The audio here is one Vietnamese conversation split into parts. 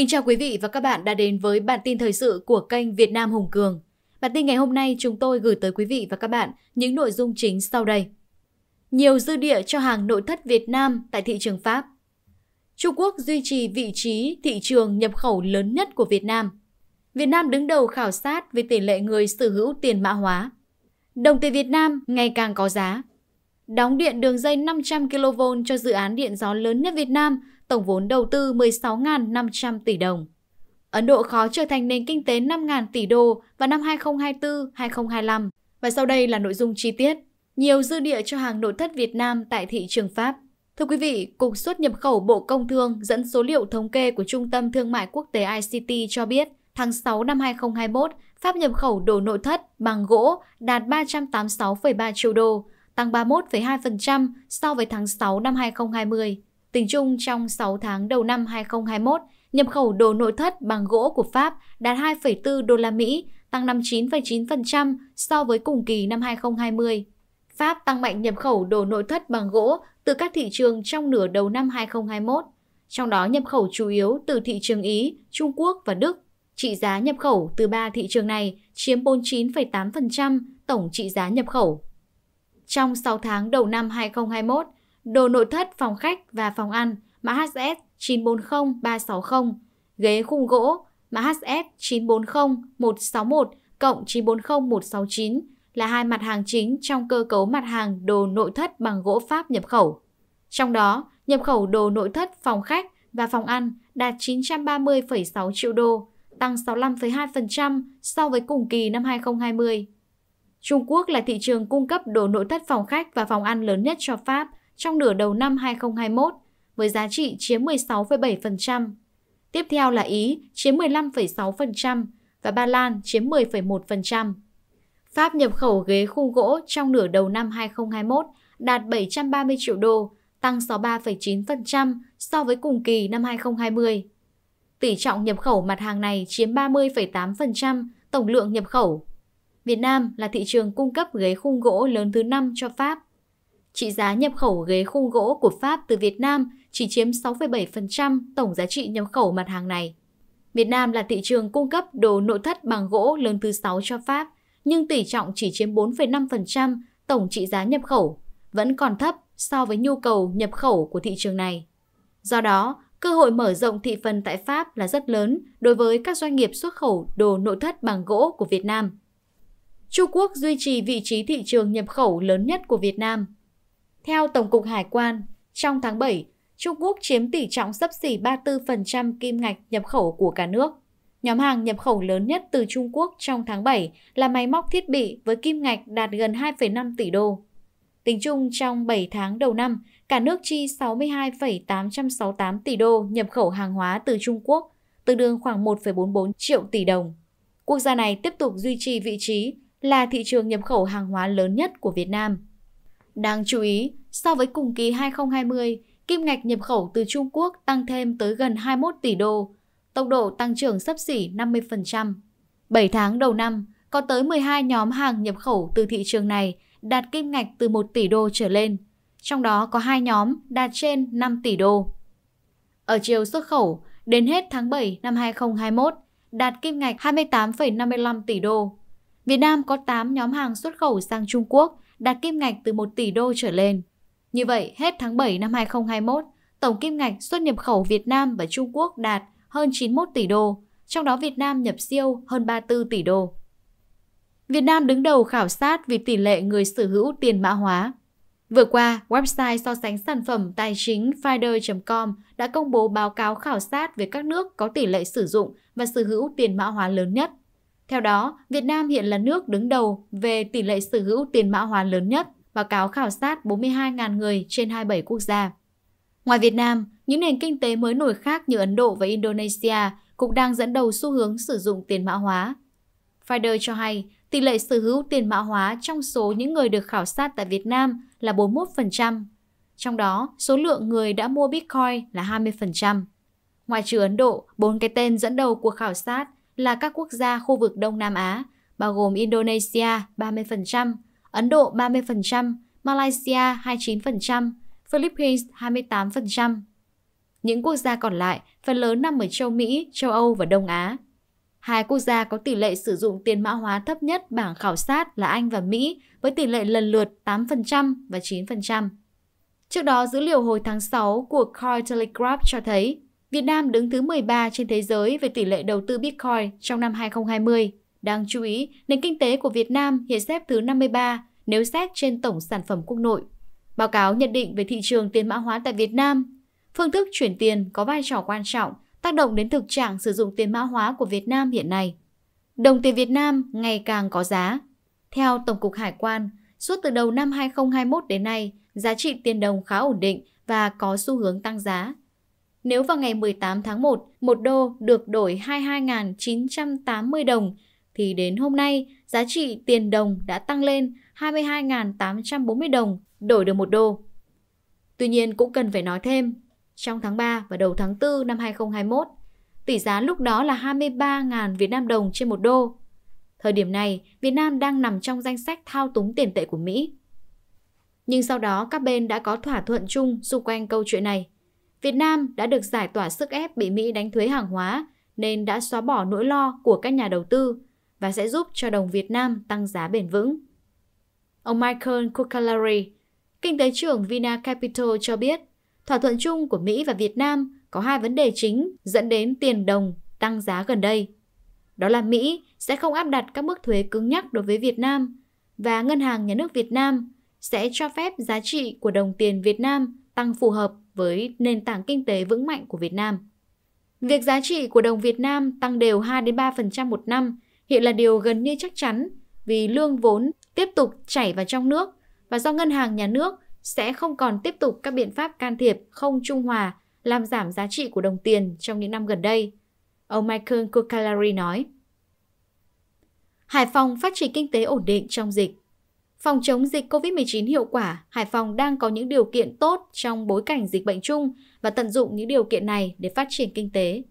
Kính chào quý vị và các bạn đã đến với bản tin thời sự của kênh Việt Nam Hùng Cường. Bản tin ngày hôm nay chúng tôi gửi tới quý vị và các bạn những nội dung chính sau đây. Nhiều dư địa cho hàng nội thất Việt Nam tại thị trường Pháp. Trung Quốc duy trì vị trí thị trường nhập khẩu lớn nhất của Việt Nam. Việt Nam đứng đầu khảo sát về tỷ lệ người sở hữu tiền mã hóa. Đồng tiền Việt Nam ngày càng có giá. Đóng điện đường dây 500 kV cho dự án điện gió lớn nhất Việt Nam tổng vốn đầu tư 16.500 tỷ đồng. Ấn Độ khó trở thành nền kinh tế 5.000 tỷ đô vào năm 2024-2025. Và sau đây là nội dung chi tiết. Nhiều dư địa cho hàng nội thất Việt Nam tại thị trường Pháp. Thưa quý vị, Cục xuất nhập khẩu Bộ Công Thương dẫn số liệu thống kê của Trung tâm Thương mại Quốc tế ICT cho biết, tháng 6 năm 2021, Pháp nhập khẩu đồ nội thất bằng gỗ đạt 386,3 triệu đô, tăng 31,2% so với tháng 6 năm 2020. Tính chung trong 6 tháng đầu năm 2021, nhập khẩu đồ nội thất bằng gỗ của Pháp đạt 2,4 đô la Mỹ, tăng 59,9% so với cùng kỳ năm 2020. Pháp tăng mạnh nhập khẩu đồ nội thất bằng gỗ từ các thị trường trong nửa đầu năm 2021, trong đó nhập khẩu chủ yếu từ thị trường Ý, Trung Quốc và Đức. Trị giá nhập khẩu từ ba thị trường này chiếm 49,8% tổng trị giá nhập khẩu. Trong 6 tháng đầu năm 2021, đồ nội thất phòng khách và phòng ăn, mã HS 940360, ghế khung gỗ, mã HS 940161 cộng 940169 là hai mặt hàng chính trong cơ cấu mặt hàng đồ nội thất bằng gỗ Pháp nhập khẩu. Trong đó, nhập khẩu đồ nội thất phòng khách và phòng ăn đạt 930,6 triệu đô, tăng 65,2% so với cùng kỳ năm 2020. Trung Quốc là thị trường cung cấp đồ nội thất phòng khách và phòng ăn lớn nhất cho Pháp trong nửa đầu năm 2021 với giá trị chiếm 16,7%. Tiếp theo là Ý chiếm 15,6% và Ba Lan chiếm 10,1%. Pháp nhập khẩu ghế khung gỗ trong nửa đầu năm 2021 đạt 730 triệu đô, tăng 63,9% so với cùng kỳ năm 2020. Tỷ trọng nhập khẩu mặt hàng này chiếm 30,8% tổng lượng nhập khẩu. Việt Nam là thị trường cung cấp ghế khung gỗ lớn thứ 5 cho Pháp Trị giá nhập khẩu ghế khung gỗ của Pháp từ Việt Nam chỉ chiếm 6,7% tổng giá trị nhập khẩu mặt hàng này. Việt Nam là thị trường cung cấp đồ nội thất bằng gỗ lớn thứ 6 cho Pháp, nhưng tỷ trọng chỉ chiếm 4,5% tổng trị giá nhập khẩu, vẫn còn thấp so với nhu cầu nhập khẩu của thị trường này. Do đó, cơ hội mở rộng thị phần tại Pháp là rất lớn đối với các doanh nghiệp xuất khẩu đồ nội thất bằng gỗ của Việt Nam. Trung Quốc duy trì vị trí thị trường nhập khẩu lớn nhất của Việt Nam theo Tổng cục Hải quan, trong tháng 7, Trung Quốc chiếm tỷ trọng sấp xỉ 34% kim ngạch nhập khẩu của cả nước. Nhóm hàng nhập khẩu lớn nhất từ Trung Quốc trong tháng 7 là máy móc thiết bị với kim ngạch đạt gần 2,5 tỷ đô. Tính chung trong 7 tháng đầu năm, cả nước chi 62,868 tỷ đô nhập khẩu hàng hóa từ Trung Quốc, tương đương khoảng 1,44 triệu tỷ đồng. Quốc gia này tiếp tục duy trì vị trí là thị trường nhập khẩu hàng hóa lớn nhất của Việt Nam. Đáng chú ý, so với cùng kỳ 2020, kim ngạch nhập khẩu từ Trung Quốc tăng thêm tới gần 21 tỷ đô, tốc độ tăng trưởng sấp xỉ 50%. 7 tháng đầu năm, có tới 12 nhóm hàng nhập khẩu từ thị trường này đạt kim ngạch từ 1 tỷ đô trở lên, trong đó có hai nhóm đạt trên 5 tỷ đô. Ở chiều xuất khẩu, đến hết tháng 7 năm 2021, đạt kim ngạch 28,55 tỷ đô. Việt Nam có 8 nhóm hàng xuất khẩu sang Trung Quốc, đạt kim ngạch từ 1 tỷ đô trở lên. Như vậy, hết tháng 7 năm 2021, tổng kim ngạch xuất nhập khẩu Việt Nam và Trung Quốc đạt hơn 91 tỷ đô, trong đó Việt Nam nhập siêu hơn 34 tỷ đô. Việt Nam đứng đầu khảo sát vì tỷ lệ người sở hữu tiền mã hóa. Vừa qua, website so sánh sản phẩm tài chính finder.com đã công bố báo cáo khảo sát về các nước có tỷ lệ sử dụng và sở hữu tiền mã hóa lớn nhất. Theo đó, Việt Nam hiện là nước đứng đầu về tỷ lệ sở hữu tiền mã hóa lớn nhất, báo cáo khảo sát 42.000 người trên 27 quốc gia. Ngoài Việt Nam, những nền kinh tế mới nổi khác như Ấn Độ và Indonesia cũng đang dẫn đầu xu hướng sử dụng tiền mã hóa. Fider cho hay, tỷ lệ sở hữu tiền mã hóa trong số những người được khảo sát tại Việt Nam là 41%, trong đó số lượng người đã mua Bitcoin là 20%. Ngoài trừ Ấn Độ, bốn cái tên dẫn đầu cuộc khảo sát là các quốc gia khu vực Đông Nam Á, bao gồm Indonesia 30%, Ấn Độ 30%, Malaysia 29%, Philippines 28%. Những quốc gia còn lại phần lớn nằm ở châu Mỹ, châu Âu và Đông Á. Hai quốc gia có tỷ lệ sử dụng tiền mã hóa thấp nhất bảng khảo sát là Anh và Mỹ với tỷ lệ lần lượt 8% và 9%. Trước đó, dữ liệu hồi tháng 6 của Telegraph cho thấy Việt Nam đứng thứ 13 trên thế giới về tỷ lệ đầu tư Bitcoin trong năm 2020. Đáng chú ý, nền kinh tế của Việt Nam hiện xếp thứ 53 nếu xét trên tổng sản phẩm quốc nội. Báo cáo nhận định về thị trường tiền mã hóa tại Việt Nam. Phương thức chuyển tiền có vai trò quan trọng, tác động đến thực trạng sử dụng tiền mã hóa của Việt Nam hiện nay. Đồng tiền Việt Nam ngày càng có giá. Theo Tổng cục Hải quan, suốt từ đầu năm 2021 đến nay, giá trị tiền đồng khá ổn định và có xu hướng tăng giá, nếu vào ngày 18 tháng 1, một đô được đổi 22.980 đồng, thì đến hôm nay, giá trị tiền đồng đã tăng lên 22.840 đồng, đổi được một đô. Tuy nhiên cũng cần phải nói thêm, trong tháng 3 và đầu tháng 4 năm 2021, tỷ giá lúc đó là 23.000 Việt Nam đồng trên một đô. Thời điểm này, Việt Nam đang nằm trong danh sách thao túng tiền tệ của Mỹ. Nhưng sau đó các bên đã có thỏa thuận chung xung quanh câu chuyện này. Việt Nam đã được giải tỏa sức ép bị Mỹ đánh thuế hàng hóa nên đã xóa bỏ nỗi lo của các nhà đầu tư và sẽ giúp cho đồng Việt Nam tăng giá bền vững. Ông Michael Kukalari, kinh tế trưởng Vina Capital cho biết, thỏa thuận chung của Mỹ và Việt Nam có hai vấn đề chính dẫn đến tiền đồng tăng giá gần đây. Đó là Mỹ sẽ không áp đặt các mức thuế cứng nhắc đối với Việt Nam và Ngân hàng Nhà nước Việt Nam sẽ cho phép giá trị của đồng tiền Việt Nam tăng phù hợp với nền tảng kinh tế vững mạnh của Việt Nam. Ừ. Việc giá trị của đồng Việt Nam tăng đều 2-3% một năm hiện là điều gần như chắc chắn vì lương vốn tiếp tục chảy vào trong nước và do ngân hàng nhà nước sẽ không còn tiếp tục các biện pháp can thiệp không trung hòa làm giảm giá trị của đồng tiền trong những năm gần đây. Ông Michael Kokallari nói. Hải Phòng phát triển kinh tế ổn định trong dịch. Phòng chống dịch COVID-19 hiệu quả, Hải Phòng đang có những điều kiện tốt trong bối cảnh dịch bệnh chung và tận dụng những điều kiện này để phát triển kinh tế.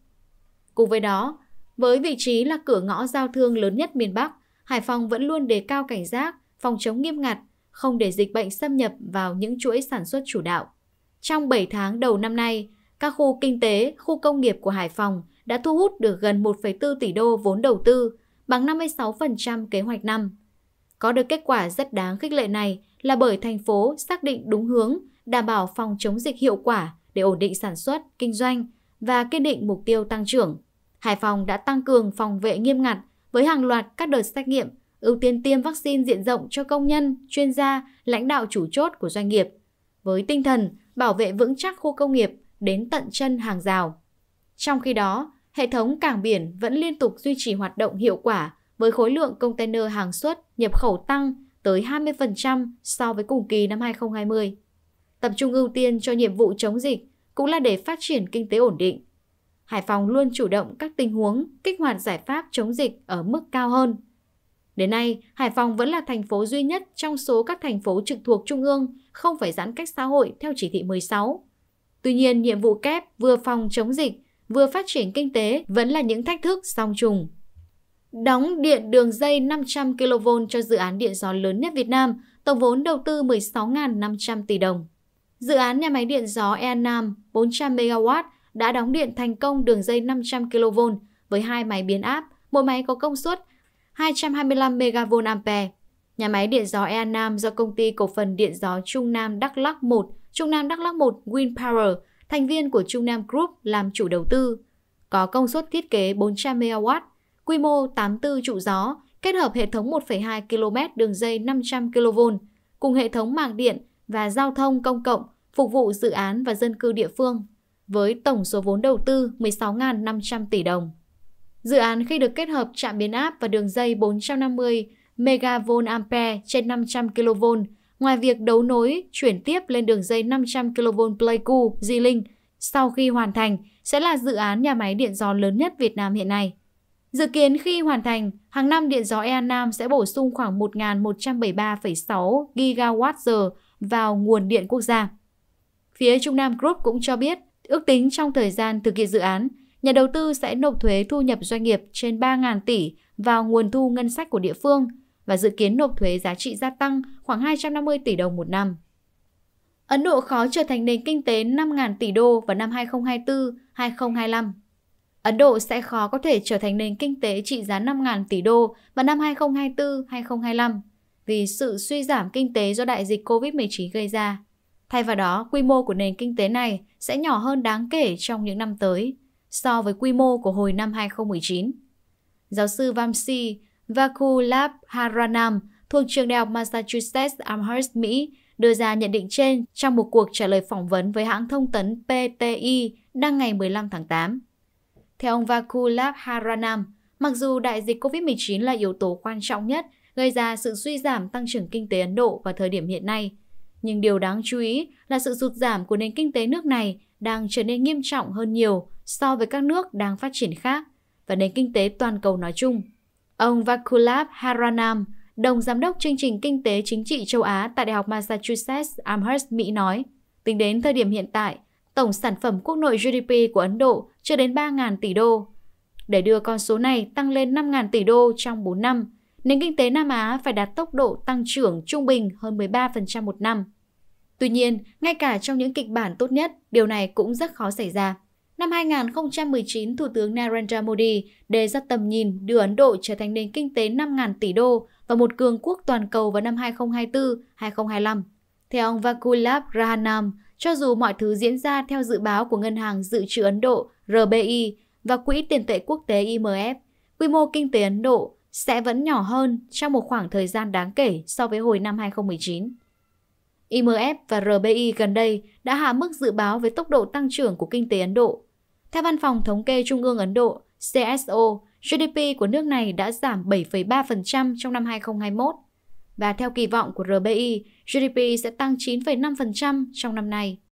Cùng với đó, với vị trí là cửa ngõ giao thương lớn nhất miền Bắc, Hải Phòng vẫn luôn đề cao cảnh giác, phòng chống nghiêm ngặt, không để dịch bệnh xâm nhập vào những chuỗi sản xuất chủ đạo. Trong 7 tháng đầu năm nay, các khu kinh tế, khu công nghiệp của Hải Phòng đã thu hút được gần 1,4 tỷ đô vốn đầu tư, bằng 56% kế hoạch năm. Có được kết quả rất đáng khích lệ này là bởi thành phố xác định đúng hướng, đảm bảo phòng chống dịch hiệu quả để ổn định sản xuất, kinh doanh và kiên định mục tiêu tăng trưởng. Hải Phòng đã tăng cường phòng vệ nghiêm ngặt với hàng loạt các đợt xét nghiệm, ưu tiên tiêm vaccine diện rộng cho công nhân, chuyên gia, lãnh đạo chủ chốt của doanh nghiệp. Với tinh thần bảo vệ vững chắc khu công nghiệp đến tận chân hàng rào. Trong khi đó, hệ thống cảng biển vẫn liên tục duy trì hoạt động hiệu quả với khối lượng container hàng xuất nhập khẩu tăng tới 20% so với cùng kỳ năm 2020. Tập trung ưu tiên cho nhiệm vụ chống dịch cũng là để phát triển kinh tế ổn định. Hải Phòng luôn chủ động các tình huống kích hoạt giải pháp chống dịch ở mức cao hơn. Đến nay, Hải Phòng vẫn là thành phố duy nhất trong số các thành phố trực thuộc Trung ương không phải giãn cách xã hội theo chỉ thị 16. Tuy nhiên, nhiệm vụ kép vừa phòng chống dịch, vừa phát triển kinh tế vẫn là những thách thức song trùng. Đóng điện đường dây 500 kV cho dự án điện gió lớn nhất Việt Nam, tổng vốn đầu tư 16.500 tỷ đồng. Dự án nhà máy điện gió E Nam 400 MW đã đóng điện thành công đường dây 500 kV với hai máy biến áp, mỗi máy có công suất 225 MVA. Nhà máy điện gió E Nam do công ty cổ phần điện gió Trung Nam Đắk Lắk 1, Trung Nam Đắk Lắk 1 Power, thành viên của Trung Nam Group làm chủ đầu tư, có công suất thiết kế 400 MW, quy mô 84 trụ gió, kết hợp hệ thống 1,2 km đường dây 500 kV cùng hệ thống mạng điện và giao thông công cộng phục vụ dự án và dân cư địa phương với tổng số vốn đầu tư 16.500 tỷ đồng. Dự án khi được kết hợp trạm biến áp và đường dây 450 MVA trên 500 kV, ngoài việc đấu nối chuyển tiếp lên đường dây 500 kV Pleiku Di Linh, sau khi hoàn thành sẽ là dự án nhà máy điện gió lớn nhất Việt Nam hiện nay. Dự kiến khi hoàn thành, hàng năm điện gió Ea Nam sẽ bổ sung khoảng 1.173,6 GWh vào nguồn điện quốc gia. Phía Trung Nam Group cũng cho biết, ước tính trong thời gian thực hiện dự án, nhà đầu tư sẽ nộp thuế thu nhập doanh nghiệp trên 3.000 tỷ vào nguồn thu ngân sách của địa phương và dự kiến nộp thuế giá trị gia tăng khoảng 250 tỷ đồng một năm. Ấn Độ khó trở thành nền kinh tế 5.000 tỷ đô vào năm 2024-2025 Ấn Độ sẽ khó có thể trở thành nền kinh tế trị giá 5.000 tỷ đô vào năm 2024-2025 vì sự suy giảm kinh tế do đại dịch COVID-19 gây ra. Thay vào đó, quy mô của nền kinh tế này sẽ nhỏ hơn đáng kể trong những năm tới so với quy mô của hồi năm 2019. Giáo sư Vamsi Vakulab Haranam thuộc trường đại học Massachusetts Amherst, Mỹ đưa ra nhận định trên trong một cuộc trả lời phỏng vấn với hãng thông tấn PTI đăng ngày 15 tháng 8. Theo ông Vakulab Haranam, mặc dù đại dịch COVID-19 là yếu tố quan trọng nhất gây ra sự suy giảm tăng trưởng kinh tế Ấn Độ vào thời điểm hiện nay, nhưng điều đáng chú ý là sự sụt giảm của nền kinh tế nước này đang trở nên nghiêm trọng hơn nhiều so với các nước đang phát triển khác và nền kinh tế toàn cầu nói chung. Ông Vakulab Haranam, đồng giám đốc chương trình kinh tế chính trị châu Á tại Đại học Massachusetts Amherst, Mỹ nói, tính đến thời điểm hiện tại, tổng sản phẩm quốc nội GDP của Ấn Độ chưa đến 3.000 tỷ đô. Để đưa con số này tăng lên 5.000 tỷ đô trong 4 năm, nền kinh tế Nam Á phải đạt tốc độ tăng trưởng trung bình hơn 13% một năm. Tuy nhiên, ngay cả trong những kịch bản tốt nhất, điều này cũng rất khó xảy ra. Năm 2019, Thủ tướng Narendra Modi đề ra tầm nhìn đưa Ấn Độ trở thành nền kinh tế 5.000 tỷ đô và một cường quốc toàn cầu vào năm 2024-2025. Theo ông Vakulab Rahanam, cho dù mọi thứ diễn ra theo dự báo của Ngân hàng Dự trữ Ấn Độ RBI và Quỹ tiền tệ quốc tế IMF, quy mô kinh tế Ấn Độ sẽ vẫn nhỏ hơn trong một khoảng thời gian đáng kể so với hồi năm 2019. IMF và RBI gần đây đã hạ mức dự báo về tốc độ tăng trưởng của kinh tế Ấn Độ. Theo Văn phòng Thống kê Trung ương Ấn Độ, CSO, GDP của nước này đã giảm 7,3% trong năm 2021 và theo kỳ vọng của RBI, GDP sẽ tăng 9,5% trong năm nay.